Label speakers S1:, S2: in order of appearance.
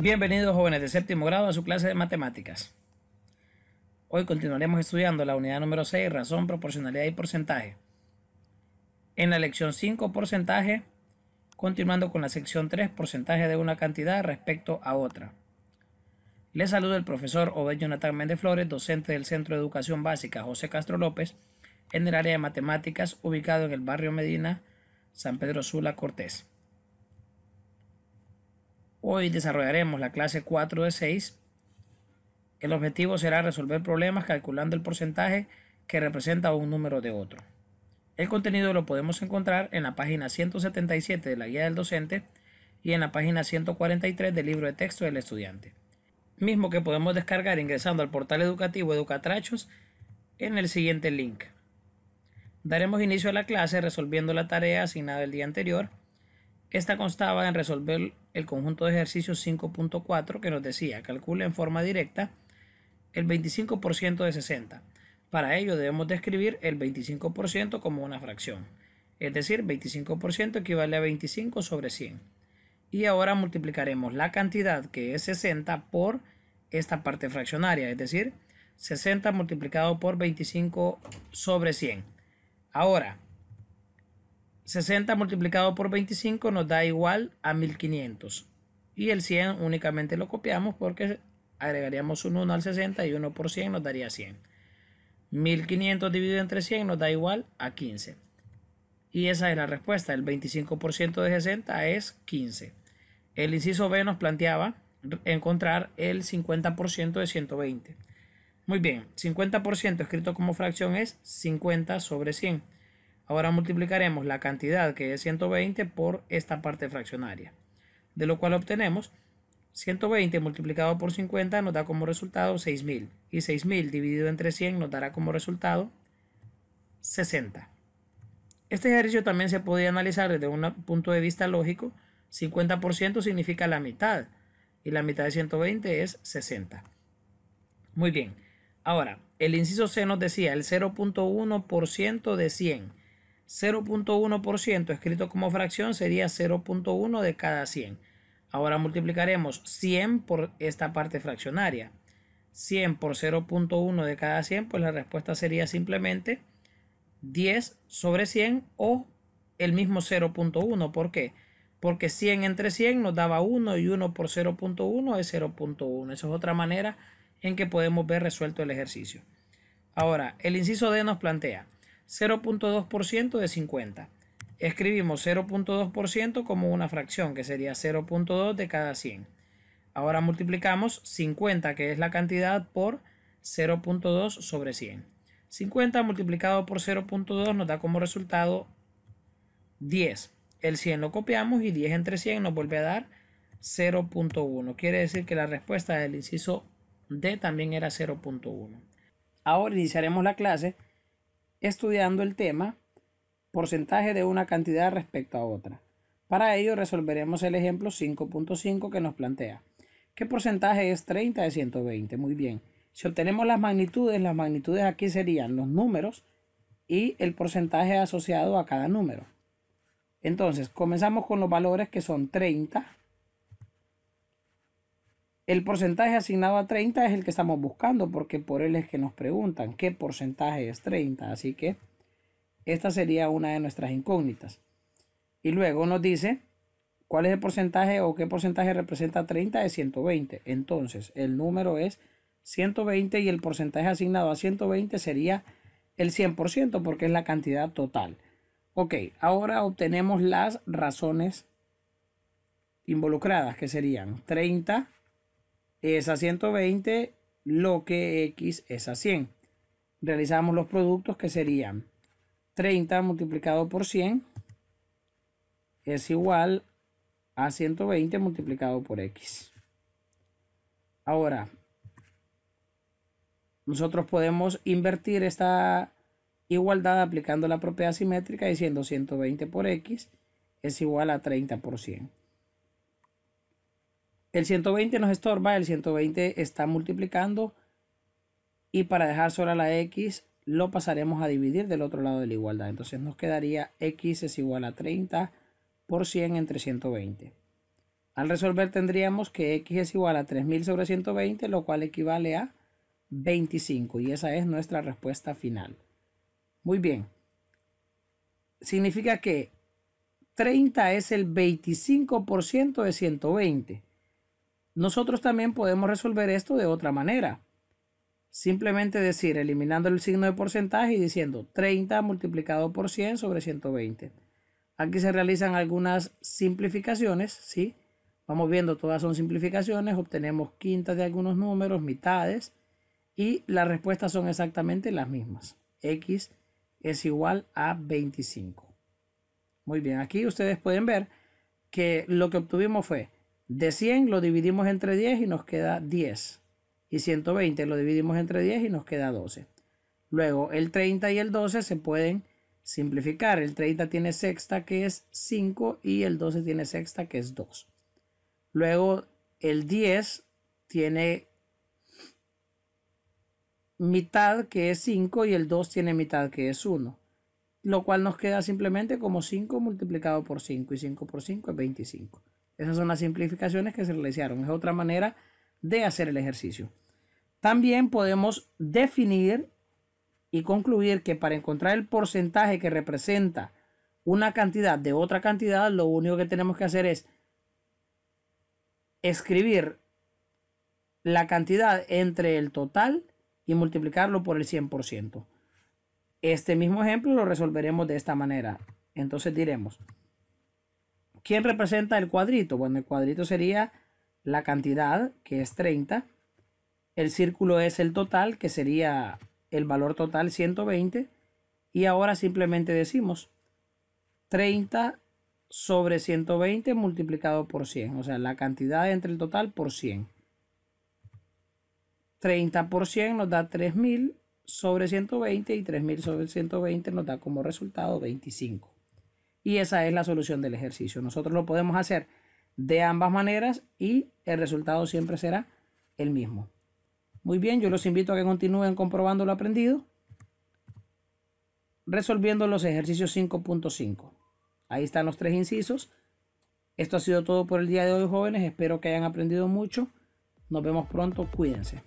S1: Bienvenidos jóvenes de séptimo grado a su clase de matemáticas. Hoy continuaremos estudiando la unidad número 6, razón, proporcionalidad y porcentaje. En la lección 5, porcentaje, continuando con la sección 3, porcentaje de una cantidad respecto a otra. Les saluda el profesor Obed Jonathan Méndez Flores, docente del Centro de Educación Básica José Castro López, en el área de matemáticas ubicado en el barrio Medina, San Pedro Sula, Cortés. Hoy desarrollaremos la clase 4 de 6. El objetivo será resolver problemas calculando el porcentaje que representa un número de otro. El contenido lo podemos encontrar en la página 177 de la guía del docente y en la página 143 del libro de texto del estudiante, mismo que podemos descargar ingresando al portal educativo Educatrachos en el siguiente link. Daremos inicio a la clase resolviendo la tarea asignada el día anterior esta constaba en resolver el conjunto de ejercicios 5.4 que nos decía, calcule en forma directa el 25% de 60. Para ello debemos describir el 25% como una fracción, es decir, 25% equivale a 25 sobre 100. Y ahora multiplicaremos la cantidad que es 60 por esta parte fraccionaria, es decir, 60 multiplicado por 25 sobre 100. Ahora, 60 multiplicado por 25 nos da igual a 1500. Y el 100 únicamente lo copiamos porque agregaríamos un 1 al 60 y 1 por 100 nos daría 100. 1500 dividido entre 100 nos da igual a 15. Y esa es la respuesta. El 25% de 60 es 15. El inciso B nos planteaba encontrar el 50% de 120. Muy bien, 50% escrito como fracción es 50 sobre 100. Ahora multiplicaremos la cantidad que es 120 por esta parte fraccionaria, de lo cual obtenemos 120 multiplicado por 50 nos da como resultado 6.000 y 6.000 dividido entre 100 nos dará como resultado 60. Este ejercicio también se podría analizar desde un punto de vista lógico. 50% significa la mitad y la mitad de 120 es 60. Muy bien. Ahora, el inciso C nos decía el 0.1% de 100. 0.1% escrito como fracción sería 0.1 de cada 100. Ahora multiplicaremos 100 por esta parte fraccionaria. 100 por 0.1 de cada 100, pues la respuesta sería simplemente 10 sobre 100 o el mismo 0.1. ¿Por qué? Porque 100 entre 100 nos daba 1 y 1 por 0.1 es 0.1. Esa es otra manera en que podemos ver resuelto el ejercicio. Ahora, el inciso D nos plantea 0.2% de 50. Escribimos 0.2% como una fracción, que sería 0.2 de cada 100. Ahora multiplicamos 50, que es la cantidad, por 0.2 sobre 100. 50 multiplicado por 0.2 nos da como resultado 10. El 100 lo copiamos y 10 entre 100 nos vuelve a dar 0.1. Quiere decir que la respuesta del inciso D también era 0.1. Ahora iniciaremos la clase estudiando el tema porcentaje de una cantidad respecto a otra. Para ello resolveremos el ejemplo 5.5 que nos plantea. ¿Qué porcentaje es 30 de 120? Muy bien. Si obtenemos las magnitudes, las magnitudes aquí serían los números y el porcentaje asociado a cada número. Entonces, comenzamos con los valores que son 30 el porcentaje asignado a 30 es el que estamos buscando porque por él es que nos preguntan qué porcentaje es 30. Así que esta sería una de nuestras incógnitas. Y luego nos dice cuál es el porcentaje o qué porcentaje representa 30 de 120. Entonces el número es 120 y el porcentaje asignado a 120 sería el 100% porque es la cantidad total. Ok, ahora obtenemos las razones involucradas que serían 30 es a 120 lo que X es a 100. Realizamos los productos que serían 30 multiplicado por 100 es igual a 120 multiplicado por X. Ahora, nosotros podemos invertir esta igualdad aplicando la propiedad simétrica diciendo 120 por X es igual a 30 por 100. El 120 nos estorba, el 120 está multiplicando y para dejar sola la x lo pasaremos a dividir del otro lado de la igualdad. Entonces nos quedaría x es igual a 30 por 100 entre 120. Al resolver tendríamos que x es igual a 3000 sobre 120, lo cual equivale a 25 y esa es nuestra respuesta final. Muy bien. Significa que 30 es el 25% de 120. Nosotros también podemos resolver esto de otra manera. Simplemente decir, eliminando el signo de porcentaje y diciendo 30 multiplicado por 100 sobre 120. Aquí se realizan algunas simplificaciones, ¿sí? Vamos viendo, todas son simplificaciones, obtenemos quintas de algunos números, mitades, y las respuestas son exactamente las mismas. X es igual a 25. Muy bien, aquí ustedes pueden ver que lo que obtuvimos fue de 100 lo dividimos entre 10 y nos queda 10. Y 120 lo dividimos entre 10 y nos queda 12. Luego el 30 y el 12 se pueden simplificar. El 30 tiene sexta que es 5 y el 12 tiene sexta que es 2. Luego el 10 tiene mitad que es 5 y el 2 tiene mitad que es 1. Lo cual nos queda simplemente como 5 multiplicado por 5 y 5 por 5 es 25. Esas son las simplificaciones que se realizaron. Es otra manera de hacer el ejercicio. También podemos definir y concluir que para encontrar el porcentaje que representa una cantidad de otra cantidad, lo único que tenemos que hacer es escribir la cantidad entre el total y multiplicarlo por el 100%. Este mismo ejemplo lo resolveremos de esta manera. Entonces diremos ¿Quién representa el cuadrito? Bueno, el cuadrito sería la cantidad, que es 30. El círculo es el total, que sería el valor total 120. Y ahora simplemente decimos 30 sobre 120 multiplicado por 100. O sea, la cantidad entre el total por 100. 30 por 100 nos da 3000 sobre 120 y 3000 sobre 120 nos da como resultado 25. Y esa es la solución del ejercicio. Nosotros lo podemos hacer de ambas maneras y el resultado siempre será el mismo. Muy bien, yo los invito a que continúen comprobando lo aprendido, resolviendo los ejercicios 5.5. Ahí están los tres incisos. Esto ha sido todo por el día de hoy, jóvenes. Espero que hayan aprendido mucho. Nos vemos pronto. Cuídense.